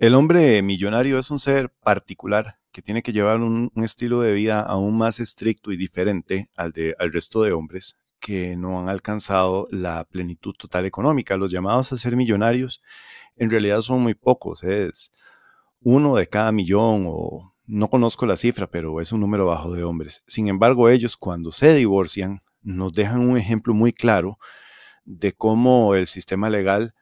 El hombre millonario es un ser particular que tiene que llevar un, estilo de vida aún más estricto y diferente al, de, al resto de hombres que no han alcanzado la plenitud total económica. Los llamados a ser millonarios en realidad son muy pocos, es uno de cada millón o no conozco la cifra, pero es un número bajo de hombres. Sin embargo, ellos cuando se divorcian nos dejan un ejemplo muy claro de cómo el sistema legal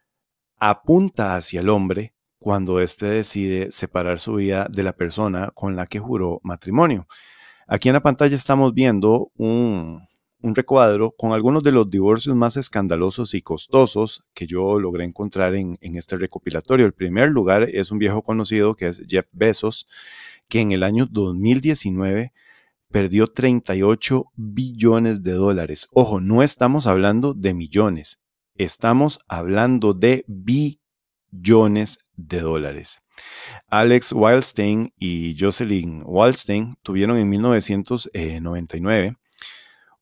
apunta hacia el hombre cuando éste decide separar su vida de la persona con la que juró matrimonio. Aquí en la pantalla estamos viendo un, recuadro con algunos de los divorcios más escandalosos y costosos que yo logré encontrar en, en, este recopilatorio. El primer lugar es un viejo conocido que es Jeff Bezos, que en el año 2019 perdió 38 billones de dólares. Ojo, no estamos hablando de millones, estamos hablando de billones de dólares. Alex Wildstein y Jocelyn Wildstein tuvieron en 1999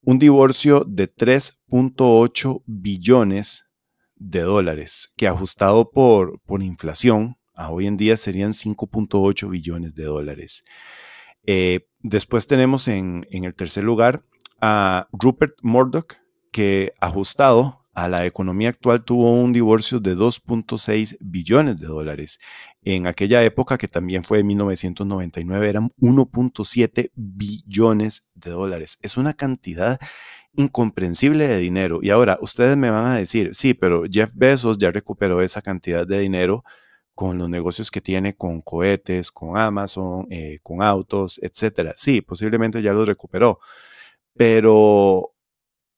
un divorcio de 3.8 billones de dólares, que ajustado por, por inflación, a hoy en día serían 5.8 billones de dólares. Eh, después tenemos en, en el tercer lugar a Rupert Murdoch, que ajustado a la economía actual tuvo un divorcio de 2.6 billones de dólares. En aquella época, que también fue en 1999, eran 1.7 billones de dólares. Es una cantidad incomprensible de dinero. Y ahora ustedes me van a decir, sí, pero Jeff Bezos ya recuperó esa cantidad de dinero con los negocios que tiene con cohetes, con Amazon, eh, con autos, etc. Sí, posiblemente ya los recuperó, pero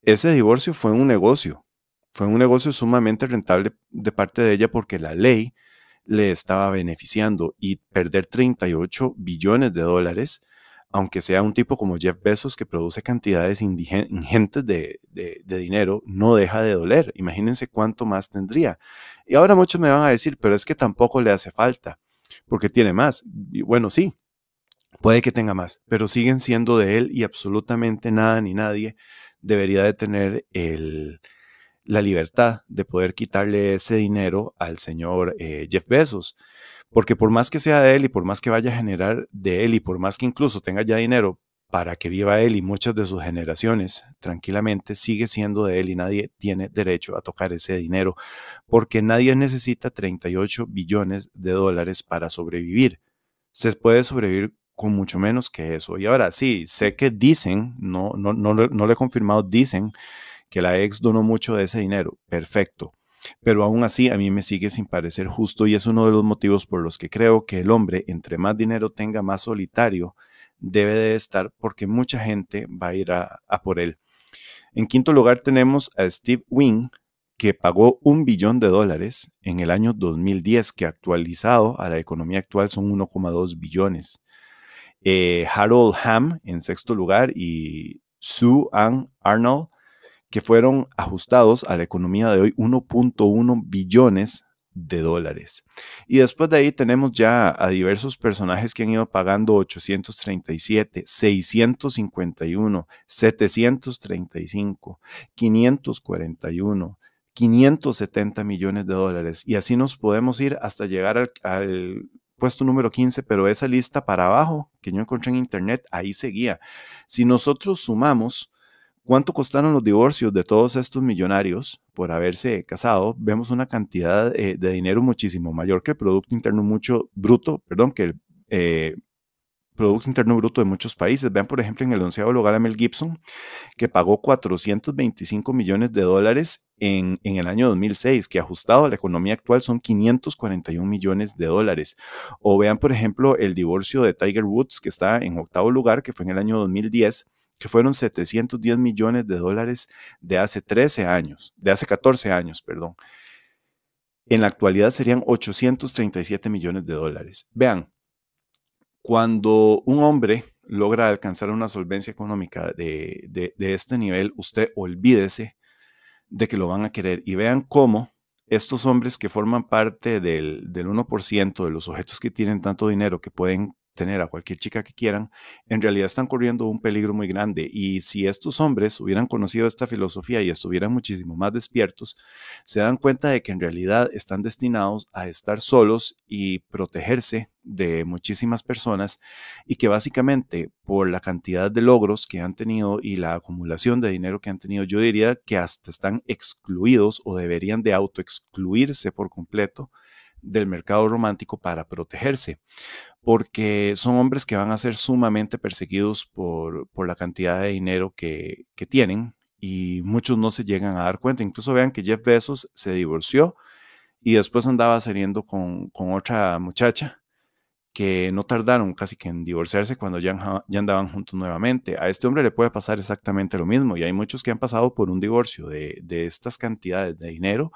ese divorcio fue un negocio fue un negocio sumamente rentable de parte de ella porque la ley le estaba beneficiando y perder 38 billones de dólares, aunque sea un tipo como Jeff Bezos que produce cantidades ingentes de, dinero, no deja de doler. Imagínense cuánto más tendría. Y ahora muchos me van a decir, pero es que tampoco le hace falta, porque tiene más. bueno, sí, puede que tenga más, pero siguen siendo de él y absolutamente nada ni nadie debería de tener el, la libertad de poder quitarle ese dinero al señor eh, Jeff Bezos. Porque por más que sea de él y por más que vaya a generar de él y por más que incluso tenga ya dinero para que viva él y muchas de sus generaciones tranquilamente, sigue siendo de él y nadie tiene derecho a tocar ese dinero porque nadie necesita 38 billones de dólares para sobrevivir. Se puede sobrevivir con mucho menos que eso. Y ahora sí, sé que dicen, no, no, no, no lo he confirmado, dicen que la ex donó mucho de ese dinero, perfecto. Pero aún así a mí me sigue sin parecer justo y es uno de los motivos por los que creo que el hombre, entre más dinero tenga, más solitario debe de estar porque mucha gente va a ir a, por él. En quinto lugar tenemos a Steve Wynn, que pagó un billón de dólares en el año 2010, que actualizado a la economía actual son 1,2 billones. Eh, Harold Ham en sexto lugar y Sue Ann Arnold que fueron ajustados a la economía de hoy 1.1 billones de dólares. Y después de ahí tenemos ya a diversos personajes que han ido pagando 837, 651, 735, 541, 570 millones de dólares. Y así nos podemos ir hasta llegar al, puesto número 15, pero esa lista para abajo que yo encontré en internet, ahí seguía. Si nosotros sumamos ¿Cuánto costaron los divorcios de todos estos millonarios por haberse casado? Vemos una cantidad eh, de dinero muchísimo mayor que el Producto Interno mucho Bruto, perdón, que el eh, Producto Interno Bruto de muchos países. Vean, por ejemplo, en el onceavo lugar a Mel Gibson, que pagó 425 millones de dólares en, en el año 2006, que ajustado a la economía actual son 541 millones de dólares. O vean, por ejemplo, el divorcio de Tiger Woods, que está en octavo lugar, que fue en el año 2010 que fueron 710 millones de dólares de hace 13 años, de hace 14 años, perdón. En la actualidad serían 837 millones de dólares. Vean, cuando un hombre logra alcanzar una solvencia económica de, este nivel, usted olvídese de que lo van a querer y vean cómo estos hombres que forman parte del, 1% de los objetos que tienen tanto dinero que pueden tener a cualquier chica que quieran, en realidad están corriendo un peligro muy grande. Y si estos hombres hubieran conocido esta filosofía y estuvieran muchísimo más despiertos, se dan cuenta de que en realidad están destinados a estar solos y protegerse de muchísimas personas y que básicamente por la cantidad de logros que han tenido y la acumulación de dinero que han tenido, yo diría que hasta están excluidos o deberían de autoexcluirse por completo del mercado romántico para protegerse, porque son hombres que van a ser sumamente perseguidos por, la cantidad de dinero que, tienen y muchos no se llegan a dar cuenta. Incluso vean que Jeff Bezos se divorció y después andaba saliendo con, otra muchacha que no tardaron casi que en divorciarse cuando ya, andaban juntos nuevamente. A este hombre le puede pasar exactamente lo mismo y hay muchos que han pasado por un divorcio de, de estas cantidades de dinero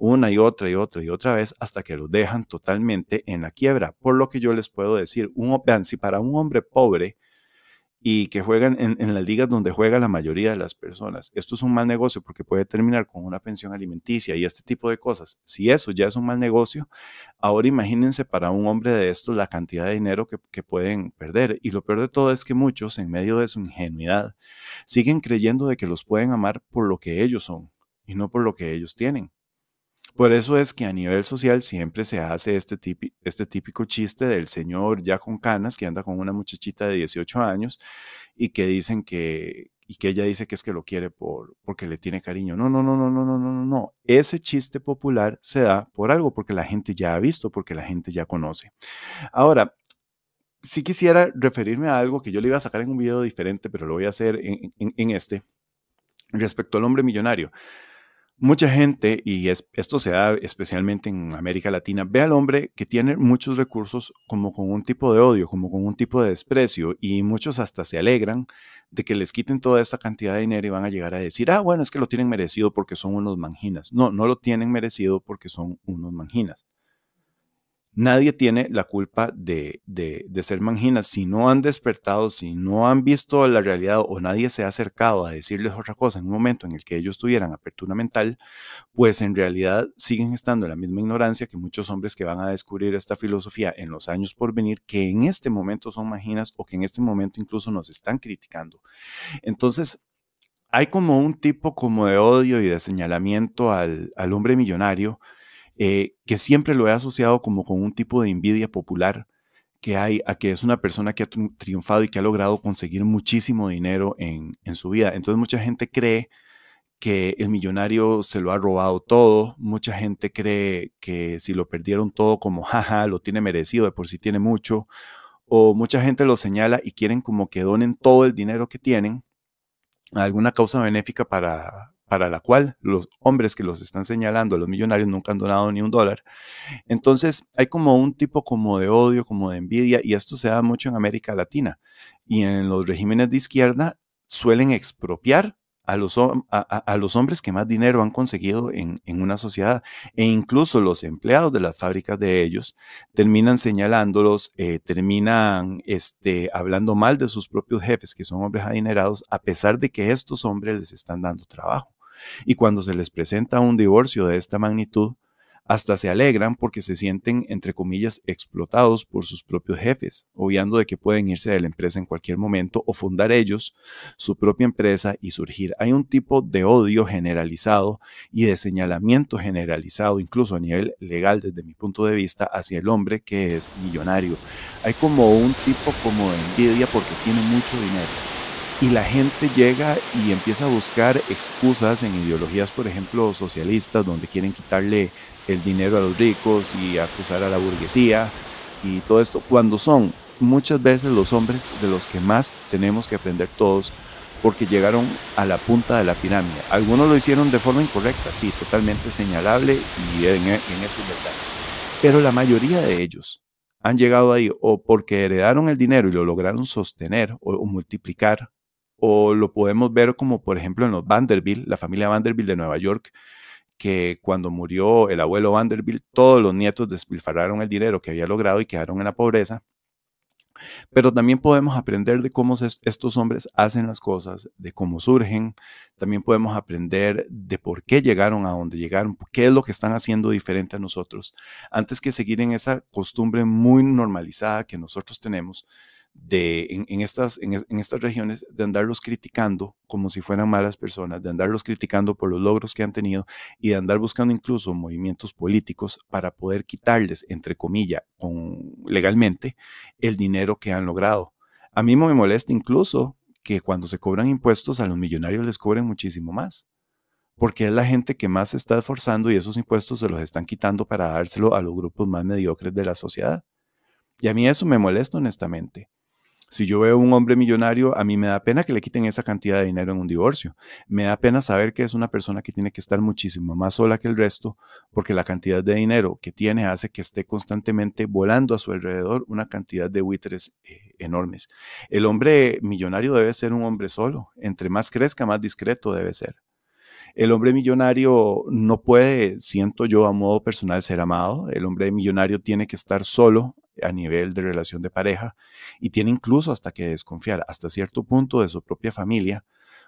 una y otra y otra y otra vez hasta que los dejan totalmente en la quiebra. Por lo que yo les puedo decir, un, vean, si para un hombre pobre y que juegan en, las ligas donde juega la mayoría de las personas, esto es un mal negocio porque puede terminar con una pensión alimenticia y este tipo de cosas. Si eso ya es un mal negocio, ahora imagínense para un hombre de estos la cantidad de dinero que, que pueden perder. Y lo peor de todo es que muchos, en medio de su ingenuidad, siguen creyendo de que los pueden amar por lo que ellos son y no por lo que ellos tienen. Por eso es que a nivel social siempre se hace este, este típico, chiste del señor ya con canas que anda con una muchachita de 18 años y que dicen que, y que ella dice que es que lo quiere por, porque le tiene cariño. No, no, no, no, no, no, no, no. Ese chiste popular se da por algo, porque la gente ya ha visto, porque la gente ya conoce. Ahora, si quisiera referirme a algo que yo le iba a sacar en un video diferente, pero lo voy a hacer en este, respecto al hombre millonario mucha gente, y esto se da especialmente en América Latina, ve al hombre que tiene muchos recursos como con un tipo de odio, como con un tipo de desprecio, y muchos hasta se alegran de que les quiten toda esta cantidad de dinero y van a llegar a decir, ah, bueno, es que lo tienen merecido porque son unos manginas. No, no lo tienen merecido porque son unos manginas. Nadie tiene la culpa de, de, ser manginas. Si no han despertado, si no han visto la realidad o nadie se ha acercado a decirles otra cosa en un momento en el que ellos tuvieran apertura mental, pues en realidad siguen estando en la misma ignorancia que muchos hombres que van a descubrir esta filosofía en los años por venir, que en este momento son manginas o que en este momento incluso nos están criticando. Entonces, hay como un tipo como de odio y de señalamiento al, al hombre millonario eh, que siempre lo he asociado como con un tipo de envidia popular que hay a que es una persona que ha triunfado y que ha logrado conseguir muchísimo dinero en, en su vida. Entonces mucha gente cree que el millonario se lo ha robado todo, mucha gente cree que si lo perdieron todo como jaja, lo tiene merecido, de por sí tiene mucho, o mucha gente lo señala y quieren como que donen todo el dinero que tienen a alguna causa benéfica para, para la cual los hombres que los están señalando, los millonarios, nunca han donado ni un dólar. Entonces hay como un tipo como de odio, como de envidia, y esto se da mucho en América Latina. Y en los regímenes de izquierda suelen expropiar a los, hombres que más dinero han conseguido en, una sociedad e incluso los empleados de las fábricas de ellos terminan señalándolos, eh, terminan este, hablando mal de sus propios jefes, que son hombres adinerados, a pesar de que estos hombres les están dando trabajo. Y cuando se les presenta un divorcio de esta magnitud, hasta se alegran porque se sienten, entre comillas, explotados por sus propios jefes, obviando de que pueden irse de la empresa en cualquier momento o fundar ellos su propia empresa y surgir. Hay un tipo de odio generalizado y de señalamiento generalizado, incluso a nivel legal desde mi punto de vista, hacia el hombre que es millonario. Hay como un tipo como de envidia porque tiene mucho dinero y la gente llega y empieza a buscar excusas en ideologías, por ejemplo, socialistas, donde quieren quitarle el dinero a los ricos y acusar a la burguesía y todo esto, cuando son muchas veces los hombres de los que más tenemos que aprender todos porque llegaron a la punta de la pirámide. Algunos lo hicieron de forma incorrecta, sí, totalmente señalable y en, e, eso es verdad. Pero la mayoría de ellos han llegado ahí o porque heredaron el dinero y lo lograron sostener o multiplicar o lo podemos ver como por ejemplo en los Vanderbilt, la familia Vanderbilt de Nueva York, que cuando murió el abuelo Vanderbilt, todos los nietos despilfarraron el dinero que había logrado y quedaron en la pobreza. Pero también podemos aprender de cómo estos hombres hacen las cosas, de cómo surgen. También podemos aprender de por qué llegaron a donde llegaron, qué es lo que están haciendo diferente a nosotros, antes que seguir en esa costumbre muy normalizada que nosotros tenemos de, en, estas, regiones, de andarlos criticando como si fueran malas personas, de andarlos criticando por los logros que han tenido y de andar buscando incluso movimientos políticos para poder quitarles, entre comillas, legalmente, el dinero que han logrado. A mí me molesta incluso que cuando se cobran impuestos a los millonarios les cobren muchísimo más porque es la gente que más se está esforzando y esos impuestos se los están quitando para dárselo a los grupos más mediocres de la sociedad. Y a mí eso me molesta honestamente. Si yo veo un hombre millonario, a mí me da pena que le quiten esa cantidad de dinero en un divorcio. Me da pena saber que es una persona que tiene que estar muchísimo más sola que el resto, porque la cantidad de dinero que tiene hace que esté constantemente volando a su alrededor una cantidad de buitres eh, enormes. El hombre millonario debe ser un hombre solo. Entre más crezca, más discreto debe ser. El hombre millonario no puede, siento yo a modo personal, ser amado. El hombre millonario tiene que estar solo a nivel de relación de pareja y tiene incluso hasta que desconfiar hasta cierto punto de su propia familia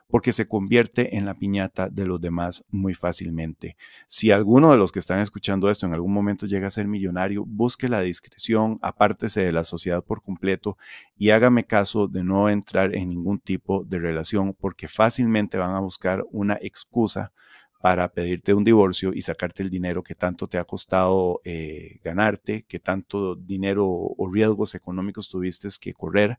porque se convierte en la piñata de los demás muy fácilmente. Si alguno de los que están escuchando esto en algún momento llega a ser millonario, busque la discreción, apártese de la sociedad por completo y hágame caso de no entrar en ningún tipo de relación porque fácilmente van a buscar una excusa para pedirte un divorcio y sacarte el dinero que tanto te ha costado eh, ganarte, que tanto dinero o riesgos económicos tuviste que correr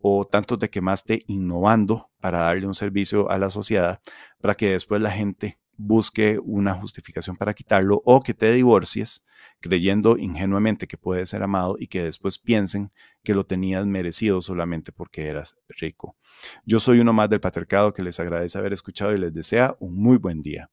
o tanto te quemaste innovando para darle un servicio a la sociedad para que después la gente busque una justificación para quitarlo o que te divorcies creyendo ingenuamente que puedes ser amado y que después piensen que lo tenías merecido solamente porque eras rico. Yo soy uno más del patriarcado que les agradece haber escuchado y les desea un muy buen día.